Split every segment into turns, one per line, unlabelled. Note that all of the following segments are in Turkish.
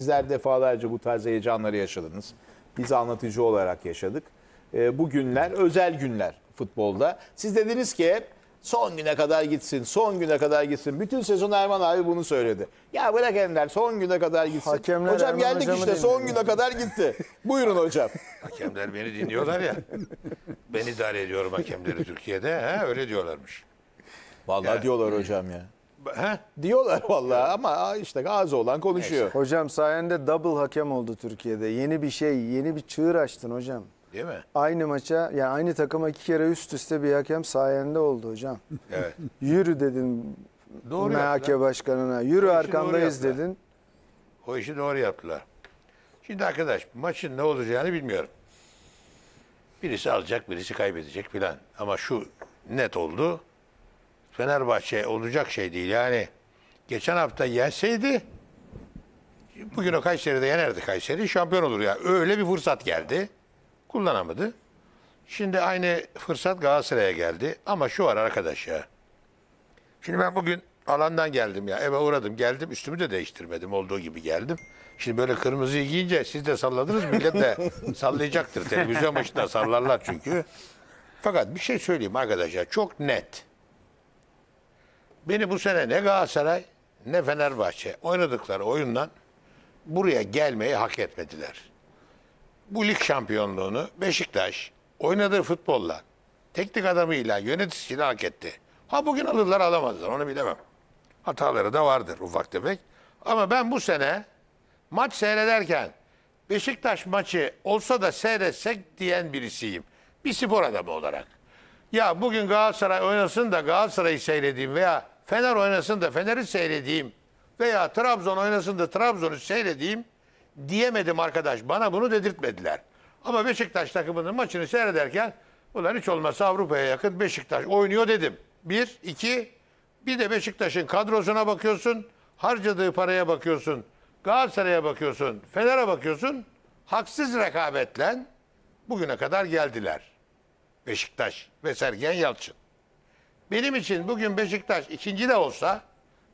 Sizler defalarca bu tarz heyecanları yaşadınız. Biz anlatıcı olarak yaşadık. E, bu günler özel günler futbolda. Siz dediniz ki son güne kadar gitsin, son güne kadar gitsin. Bütün sezon Erman abi bunu söyledi. Ya bırak Ender son güne kadar gitsin. Hakemler hocam Erman geldik hocamı işte son güne kadar gitti. Buyurun hocam.
Hakemler beni dinliyorlar ya. Ben idare ediyorum hakemleri Türkiye'de. He? Öyle diyorlarmış. Vallahi Ya. diyorlar
hocam ya. He? Diyorlar vallahi ama işte ağzı olan konuşuyor. Hocam sayende double hakem oldu Türkiye'de. Yeni bir şey, yeni bir çığır açtın hocam. Değil mi? Aynı
maça, yani aynı takıma iki kere üst üste bir hakem sayende oldu hocam. Evet. Yürü dedin Doğru MHK başkanına. Yürü doğru arkandayız dedin.
O işi doğru yaptılar. Şimdi arkadaş maçın ne olacağını bilmiyorum. Birisi alacak, birisi kaybedecek filan. Ama şu net oldu. Fenerbahçe olacak şey değil. Yani geçen hafta yenseydi bugün o Kayseri'de yenerdi Kayseri şampiyon olur ya. Öyle bir fırsat geldi. Kullanamadı. Şimdi aynı fırsat Galatasaray'a geldi. Ama şu var arkadaş ya. Şimdi ben bugün alandan geldim ya. Eve uğradım geldim. Üstümü de değiştirmedim. Olduğu gibi geldim. Şimdi böyle kırmızıyı giyince siz de salladınız. Millet de sallayacaktır. Televizyon başında sallarlar çünkü. Fakat bir şey söyleyeyim arkadaşlar. Çok net. Beni bu sene ne Galatasaray ne Fenerbahçe oynadıkları oyundan buraya gelmeyi hak etmediler. Bu lig şampiyonluğunu Beşiktaş oynadığı futbolla, teknik adamıyla, yöneticisiyle hak etti. Ha bugün alırlar alamazlar onu bilemem. Hataları da vardır ufak tefek. Ama ben bu sene maç seyrederken Beşiktaş maçı olsa da seyretsek diyen birisiyim. Bir spor adamı olarak. Ya bugün Galatasaray oynasın da Galatasaray'ı seyredeyim veya Fener oynasın da Fener'i seyredeyim veya Trabzon oynasın da Trabzon'u seyredeyim diyemedim arkadaş. Bana bunu dedirtmediler. Ama Beşiktaş takımının maçını seyrederken ulan hiç olmazsa Avrupa'ya yakın Beşiktaş oynuyor dedim. Bir, iki, bir de Beşiktaş'ın kadrosuna bakıyorsun, harcadığı paraya bakıyorsun, Galatasaray'a bakıyorsun, Fener'e bakıyorsun. Haksız rekabetle bugüne kadar geldiler. Beşiktaş ve Sergen Yalçın. Benim için bugün Beşiktaş ikinci de olsa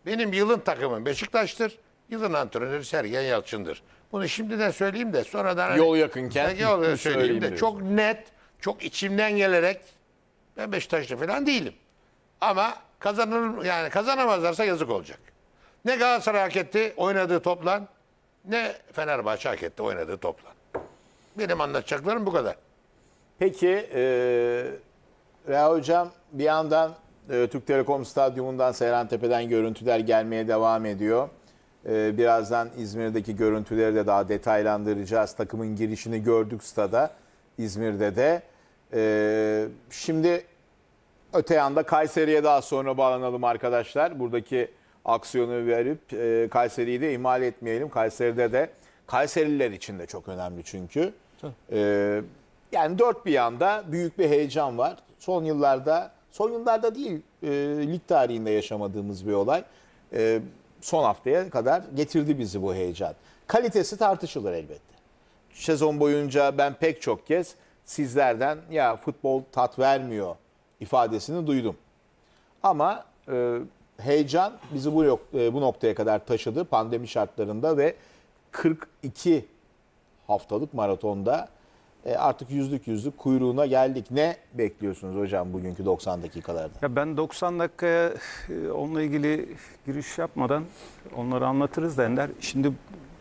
benim yılın takımım Beşiktaş'tır. Yılın antrenörü Sergen Yalçın'dır. Bunu şimdiden söyleyeyim de sonradan yol hani, yakınken söyleyeyim, söyleyeyim de çok net, çok içimden gelerek ben Beşiktaşlı falan değilim. Ama kazanır yani kazanamazlarsa yazık olacak. Ne Galatasaray hak etti oynadığı toplan ne Fenerbahçe hak etti oynadığı toplan. Benim anlatacaklarım
bu kadar. Peki e, Reha Hocam bir yandan e, Türk Telekom Stadyumu'ndan Seyran Tepe'den görüntüler gelmeye devam ediyor. E, birazdan İzmir'deki görüntüleri de daha detaylandıracağız. Takımın girişini gördük stada İzmir'de de. E, şimdi öte yanda Kayseri'ye daha sonra bağlanalım arkadaşlar. Buradaki aksiyonu verip e, Kayseri'yi de ihmal etmeyelim. Kayseri'de de Kayserililer için de çok önemli çünkü. Ee, yani dört bir yanda büyük bir heyecan var. Son yıllarda, son yıllarda değil e, lig tarihinde yaşamadığımız bir olay. E, son haftaya kadar getirdi bizi bu heyecan. Kalitesi tartışılır elbette. Sezon boyunca ben pek çok kez sizlerden ya futbol tat vermiyor ifadesini duydum. Ama e, heyecan bizi bu, yok, e, bu noktaya kadar taşıdı pandemi şartlarında ve 42 haftalık maratonda e artık yüzlük yüzlük kuyruğuna geldik. Ne bekliyorsunuz hocam bugünkü 90 dakikalarda?
Ya ben 90 dakikaya e, onunla ilgili giriş yapmadan onları anlatırız dender. Şimdi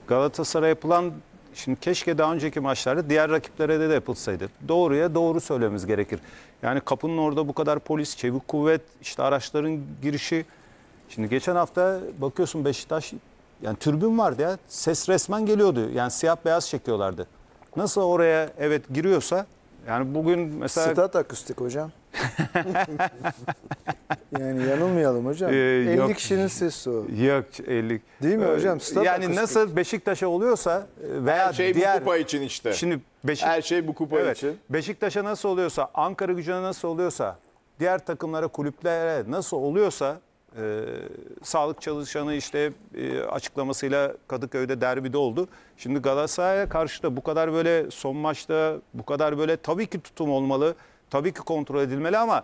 Galatasaray yapılan Şimdi keşke daha önceki maçlarda diğer rakiplere de, de yapılsaydı. Doğruya doğru söylememiz gerekir. Yani kapının orada bu kadar polis, çevik kuvvet, işte araçların girişi. Şimdi geçen hafta bakıyorsun Beşiktaş yani türbün vardı ya. Ses resmen geliyordu. Yani siyah beyaz çekiyorlardı nasıl oraya evet giriyorsa yani bugün mesela... Stat akustik hocam.
yani yanılmayalım
hocam. Ee, 50 yok, kişinin sesi o. Yok 50. Değil mi ee, hocam? Stat yani akustik. nasıl Beşiktaş'a oluyorsa e, veya Her şey diğer... bu kupa için işte. Şimdi Beşik... Her şey
bu kupa evet, için.
Beşiktaş'a nasıl oluyorsa, Ankara gücüne nasıl oluyorsa, diğer takımlara, kulüplere nasıl oluyorsa e, sağlık çalışanı işte e, açıklamasıyla Kadıköy'de derbide oldu. Şimdi Galatasaray'a karşı da bu kadar böyle son maçta bu kadar böyle tabii ki tutum olmalı. Tabii ki kontrol edilmeli ama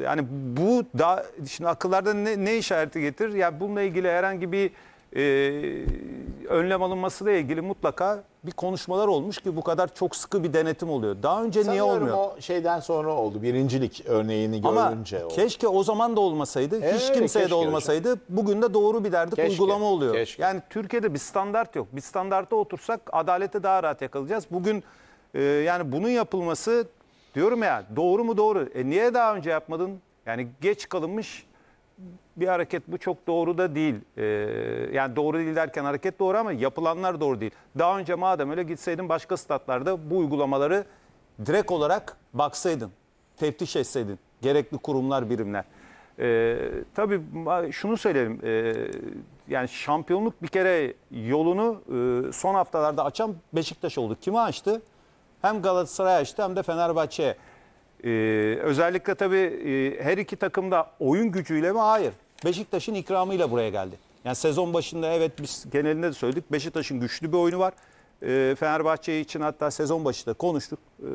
yani bu da şimdi akıllarda ne, ne işareti getirir? Yani bununla ilgili herhangi bir e, önlem alınmasıyla ilgili mutlaka bir konuşmalar olmuş ki bu kadar çok sıkı bir denetim oluyor. Daha önce Sanıyorum niye olmuyor?
o şeyden sonra oldu. Birincilik örneğini Ama görünce oldu. keşke o
zaman da olmasaydı, Evet, hiç kimseye keşke de hocam. olmasaydı bugün de doğru bir derdik Keşke, uygulama oluyor. keşke. Yani Türkiye'de bir standart yok. Bir standarta otursak adalete daha rahat yakalayacağız. Bugün e, yani bunun yapılması diyorum ya doğru mu doğru. E niye daha önce yapmadın? Yani geç kalınmış bir hareket bu çok doğru da değil. Ee, yani doğru değil derken hareket doğru ama yapılanlar doğru değil. Daha önce madem öyle gitseydin başka statlarda bu uygulamaları direkt olarak baksaydın, teftiş etseydin gerekli kurumlar, birimler. Ee, tabii şunu söyleyelim. Ee, yani şampiyonluk bir kere yolunu e, son haftalarda açan Beşiktaş oldu. Kime açtı? Hem Galatasaray açtı hem de Fenerbahçe'ye. Ee, özellikle tabii e, her iki takım da oyun gücüyle mi? Hayır. Beşiktaş'ın ikramıyla buraya geldi. Yani sezon başında evet biz genelinde de söyledik. Beşiktaş'ın güçlü bir oyunu var. E, Fenerbahçe için hatta sezon başında konuştuk. E,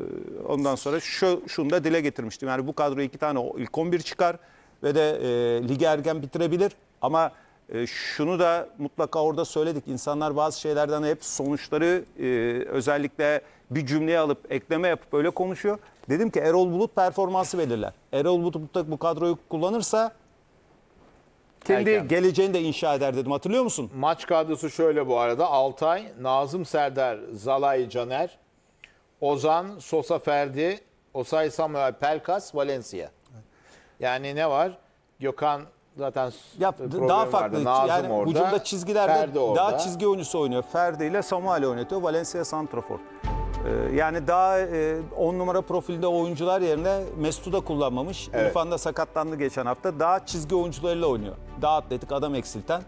ondan sonra şu, şunu da dile getirmiştim. Yani bu kadro iki tane ilk 11 çıkar ve de e, ligi erken bitirebilir. Ama e, şunu da mutlaka orada söyledik. İnsanlar bazı şeylerden hep sonuçları e, özellikle bir cümleye alıp ekleme yapıp böyle konuşuyor. Dedim ki Erol Bulut performansı belirler. Erol Bulut bu kadroyu kullanırsa
kendi Erken. geleceğini de inşa eder dedim. Hatırlıyor musun? Maç kadrosu şöyle bu arada. Altay, Nazım Serdar, Zalay Caner, Ozan, Sosa Ferdi, Osay Samuel, Pelkas, Valencia. Yani ne var? Gökhan zaten ya, daha farklı. Nazım yani orada, ucunda çizgilerde orada. daha çizgi
oyuncusu oynuyor. Ferdi ile Samuel oynatıyor. Valencia Santrafor. Ee, yani daha 10 e, numara profilde oyuncular yerine Mesut'u da kullanmamış. Evet. İrfan da sakatlandı geçen hafta. Daha çizgi oyuncularıyla oynuyor. Daha atletik adam eksilten.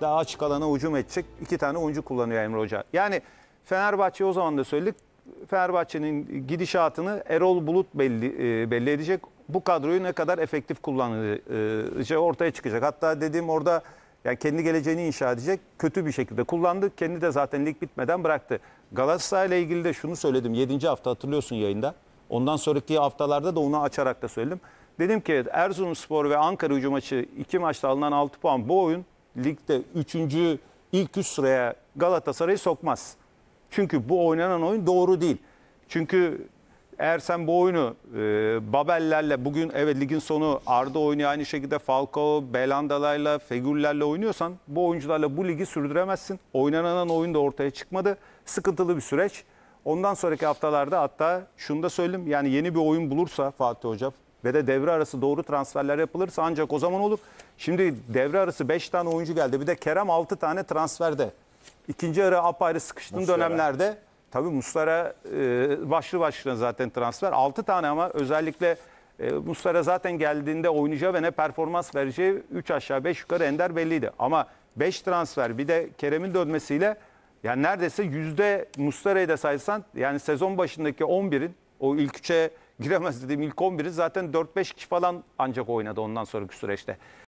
Daha açık alana hücum edecek. iki tane oyuncu kullanıyor Emre Hoca. Yani Fenerbahçe o zaman da söyledik Fenerbahçe'nin gidişatını Erol Bulut belli, e, belli edecek. Bu kadroyu ne kadar efektif kullanacağı ortaya çıkacak. Hatta dediğim orada yani kendi geleceğini inşa edecek. Kötü bir şekilde kullandı. Kendi de zaten lig bitmeden bıraktı. Galatasaray ile ilgili de şunu söyledim. 7. hafta hatırlıyorsun yayında. Ondan sonraki haftalarda da onu açarak da söyledim. Dedim ki Erzurumspor ve Ankara hücum maçı iki maçta alınan 6 puan bu oyun ligde 3. ilk üst sıraya Galatasaray'ı sokmaz. Çünkü bu oynanan oyun doğru değil. Çünkü eğer sen bu oyunu e, Babellerle bugün evet ligin sonu Arda oynuyor aynı şekilde Falcao, Belandalayla, Fegüllerle oynuyorsan bu oyuncularla bu ligi sürdüremezsin. Oynananan oyun da ortaya çıkmadı. Sıkıntılı bir süreç. Ondan sonraki haftalarda hatta şunu da söyleyeyim yani yeni bir oyun bulursa Fatih Hoca ve de devre arası doğru transferler yapılırsa ancak o zaman olur. Şimdi devre arası 5 tane oyuncu geldi. Bir de Kerem 6 tane transferde ikinci ara apayrı sıkıştığın Muslera. dönemlerde tabii Muslera e, başlı başına zaten transfer. 6 tane ama özellikle e, Muslera zaten geldiğinde oynayacağı ve ne performans vereceği 3 aşağı 5 yukarı ender belliydi. Ama 5 transfer bir de Kerem'in dönmesiyle yani neredeyse yüzde Muslera'yı da saysan yani sezon başındaki 11'in o ilk 3'e giremez dediğim ilk 11'i zaten 4-5 kişi falan ancak oynadı ondan sonraki süreçte.